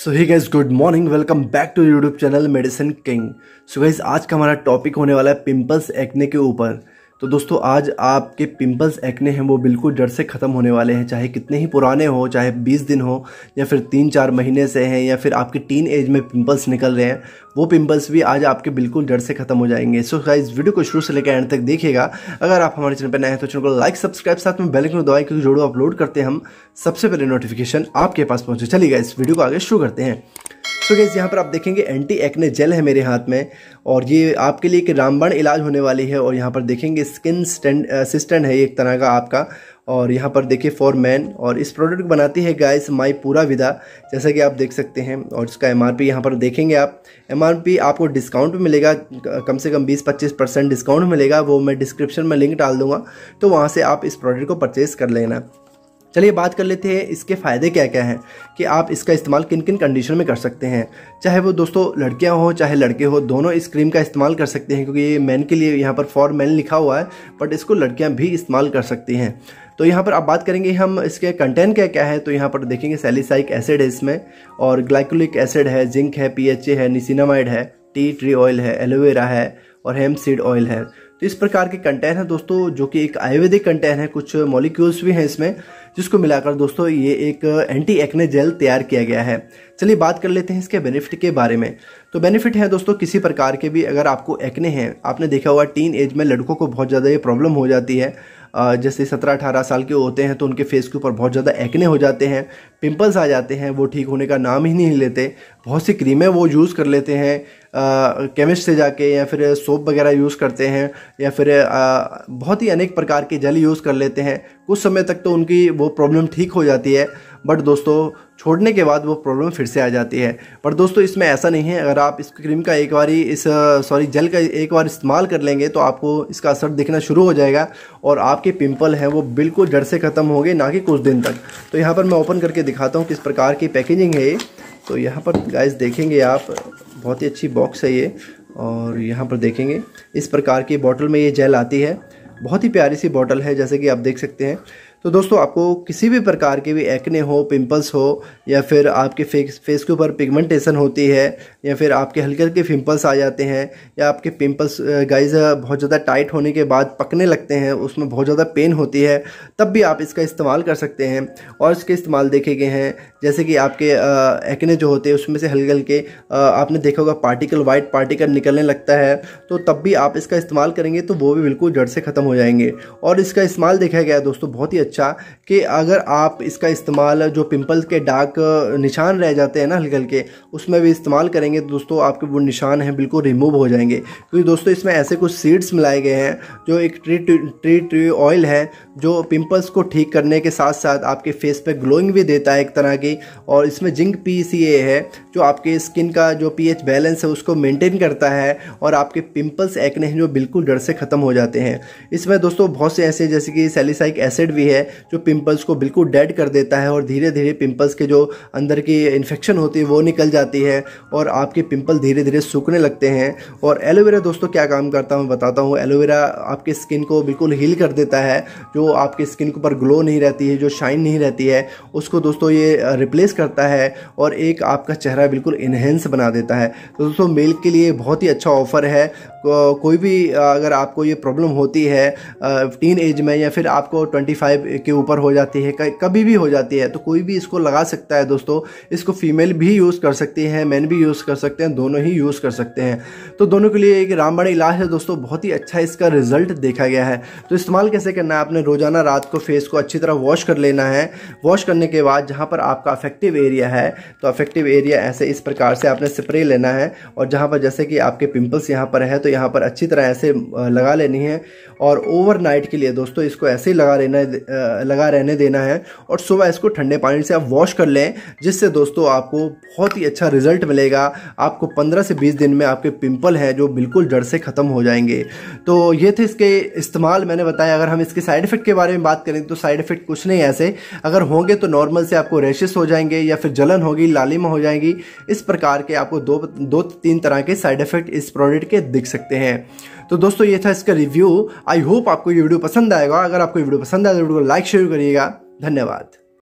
so hi guys good morning welcome back to YouTube channel medicine king so guys आज का हमारा topic होने वाला है पिंपल्स एक्ने के ऊपर तो दोस्तों आज आपके पिंपल्स एक्ने हैं वो बिल्कुल जड़ से ख़त्म होने वाले हैं चाहे कितने ही पुराने हो चाहे 20 दिन हो या फिर तीन चार महीने से हैं या फिर आपके टीन एज में पिंपल्स निकल रहे हैं वो पिंपल्स भी आज आपके बिल्कुल जड़ से ख़त्म हो जाएंगे सो so, इस वीडियो को शुरू से लेकर एंड तक देखिएगा अगर आप हमारे चैनल पर नए हैं तो चैनल को लाइक सब्सक्राइब साथ में बेल को दबाएं क्योंकि जोड़ो अपलोड करते हैं हम सबसे पहले नोटिफिकेशन आपके पास पहुँचे चलिएगा इस वीडियो को आगे शुरू करते हैं सो गैस यहाँ पर आप देखेंगे एंटी एक्ने जेल है मेरे हाथ में और ये आपके लिए एक रामबाण इलाज होने वाली है और यहाँ पर देखेंगे स्किन स्टैंड असिस्टेंट है एक तरह का आपका और यहाँ पर देखिए फॉर मैन और इस प्रोडक्ट बनाती है गाइस माई पूरा विदा जैसा कि आप देख सकते हैं और इसका एम आर पी यहाँ पर देखेंगे आप एम आर पी आपको डिस्काउंट भी मिलेगा कम से कम 20-25 परसेंट डिस्काउंट मिलेगा वो मैं डिस्क्रिप्शन में लिंक डाल दूंगा तो वहाँ से आप इस प्रोडक्ट को परचेज़ कर लेना चलिए बात कर लेते हैं इसके फ़ायदे क्या क्या हैं कि आप इसका इस्तेमाल किन किन कंडीशन में कर सकते हैं चाहे वो दोस्तों लड़कियां हो चाहे लड़के हो दोनों इस क्रीम का इस्तेमाल कर सकते हैं क्योंकि ये मैन के लिए यहाँ पर फॉर मैन लिखा हुआ है बट इसको लड़कियाँ भी इस्तेमाल कर सकती हैं तो यहाँ पर आप बात करेंगे हम इसके कंटेंट क्या क्या है तो यहाँ पर देखेंगे सेलिसाइक एसिड है इसमें और ग्लाइकोलिक एसिड है जिंक है पी है निसिनामाइड है टी ट्री ऑयल है एलोवेरा है और हेम सीड ऑयल है तो इस प्रकार के कंटेन है दोस्तों जो कि एक आयुर्वेदिक कंटेन है कुछ मॉलिक्यूल्स भी हैं इसमें जिसको मिलाकर दोस्तों ये एक एंटी एक्ने जेल तैयार किया गया है चलिए बात कर लेते हैं इसके बेनिफिट के बारे में तो बेनिफिट है दोस्तों किसी प्रकार के भी अगर आपको एक्ने हैं आपने देखा होगा टीन एज में लड़कों को बहुत ज़्यादा ये प्रॉब्लम हो जाती है जैसे सत्रह अठारह साल के होते हैं तो उनके फेस के ऊपर बहुत ज़्यादा एक्ने हो जाते हैं पिंपल्स आ जाते हैं वो ठीक होने का नाम ही नहीं लेते बहुत सी क्रीमें वो यूज़ कर लेते हैं केमिस्ट से जाके या फिर सोप वगैरह यूज़ करते हैं या फिर आ, बहुत ही अनेक प्रकार के जल यूज़ कर लेते हैं कुछ समय तक तो उनकी वो प्रॉब्लम ठीक हो जाती है बट दोस्तों छोड़ने के बाद वो प्रॉब्लम फिर से आ जाती है पर दोस्तों इसमें ऐसा नहीं है अगर आप इस क्रीम का एक बार इस सॉरी जेल का एक बार इस्तेमाल कर लेंगे तो आपको इसका असर दिखना शुरू हो जाएगा और आपके पिंपल हैं वो बिल्कुल जड़ से ख़त्म हो गए ना कि कुछ दिन तक तो यहाँ पर मैं ओपन करके दिखाता हूँ किस प्रकार की पैकेजिंग है ये तो यहाँ पर गाइस देखेंगे आप बहुत ही अच्छी बॉक्स है ये और यहाँ पर देखेंगे इस प्रकार की बॉटल में ये जेल आती है बहुत ही प्यारी सी बॉटल है जैसे कि आप देख सकते हैं तो दोस्तों आपको किसी भी प्रकार के भी एक्ने हो पिंपल्स हो या फिर आपके फेस फेस के ऊपर पिगमेंटेशन होती है या फिर आपके हल्के हल्के पिंपल्स आ जाते हैं या आपके पिंपल्स गाइज बहुत ज़्यादा टाइट होने के बाद पकने लगते हैं उसमें बहुत ज़्यादा पेन होती है तब भी आप इसका इस्तेमाल कर सकते हैं और इसके इस्तेमाल देखे गए हैं जैसे कि आपके एक्ने जो होते हैं उसमें से हल्के हल्के आपने देखा होगा पार्टिकल वाइट पार्टिकल निकलने लगता है तो तब भी आप इसका इस्तेमाल करेंगे तो वो भी बिल्कुल जड़ से ख़त्म हो जाएंगे और इसका इस्तेमाल देखा गया दोस्तों बहुत ही अच्छा कि अगर आप इसका इस्तेमाल जो पिंपल्स के डार्क निशान रह जाते हैं ना हल्के हल्के उसमें भी इस्तेमाल करेंगे तो दोस्तों आपके वो निशान हैं बिल्कुल रिमूव हो जाएंगे क्योंकि दोस्तों इसमें ऐसे कुछ सीड्स मिलाए गए हैं जो एक ट्री ट्री ट्री ऑयल है जो पिम्पल्स को ठीक करने के साथ साथ आपके फेस पर ग्लोइंग भी देता है एक तरह की और इसमें जिंक पी है जो आपके स्किन का जो पी बैलेंस है उसको मेनटेन करता है और आपके पिम्पल्स एक्ने जो बिल्कुल डर से ख़त्म हो जाते हैं इसमें दोस्तों बहुत से ऐसे जैसे कि सेलिसाइक एसिड भी है है जो पिंपल्स को बिल्कुल डेड कर देता है और धीरे धीरे पिंपल्स के जो अंदर की इन्फेक्शन होती है वो निकल जाती है और आपके पिंपल धीरे धीरे सूखने लगते हैं और एलोवेरा दोस्तों क्या काम करता हूँ बताता हूँ एलोवेरा आपके स्किन को बिल्कुल हील कर देता है जो आपकी स्किन के ऊपर ग्लो नहीं रहती है जो शाइन नहीं रहती है उसको दोस्तों ये रिप्लेस करता है और एक आपका चेहरा बिल्कुल इन्हेंस बना देता है तो दोस्तों मेल के लिए बहुत ही अच्छा ऑफर है कोई भी अगर आपको ये प्रॉब्लम होती है टीन एज में या फिर आपको 25 के ऊपर हो जाती है कभी भी हो जाती है तो कोई भी इसको लगा सकता है दोस्तों इसको फीमेल भी यूज़ कर सकती है मैन भी यूज़ कर सकते हैं दोनों ही यूज़ कर सकते हैं तो दोनों के लिए एक रामबाण इलाज है दोस्तों बहुत ही अच्छा इसका रिजल्ट देखा गया है तो इस्तेमाल कैसे करना है आपने रोज़ाना रात को फेस को अच्छी तरह वॉश कर लेना है वॉश करने के बाद जहाँ पर आपका अफेक्टिव एरिया है तो अफेक्टिव एरिया ऐसे इस प्रकार से आपने स्प्रे लेना है और जहाँ पर जैसे कि आपके पिम्पल्स यहाँ पर है तो यहाँ पर अच्छी तरह ऐसे लगा लेनी है और ओवरनाइट के लिए दोस्तों इसको ऐसे ही लगा लेना लगा रहने देना है और सुबह इसको ठंडे पानी से आप वॉश कर लें जिससे दोस्तों आपको बहुत ही अच्छा रिजल्ट मिलेगा आपको 15 से 20 दिन में आपके पिंपल हैं जो बिल्कुल जड़ से ख़त्म हो जाएंगे तो ये थे इसके इस्तेमाल मैंने बताया अगर हम इसके साइड इफ़ेक्ट के बारे में बात करें तो साइड इफ़ेक्ट कुछ नहीं ऐसे अगर होंगे तो नॉर्मल से आपको रेशेस हो जाएंगे या फिर जलन होगी लालिमा हो जाएगी इस प्रकार के आपको दो दो तीन तरह के साइड इफ़ेक्ट इस प्रोडक्ट के दिख सकते सकते हैं तो दोस्तों ये था इसका रिव्यू आई होप आपको ये वीडियो पसंद आएगा अगर आपको ये वीडियो पसंद आए तो वीडियो को लाइक शेयर करिएगा धन्यवाद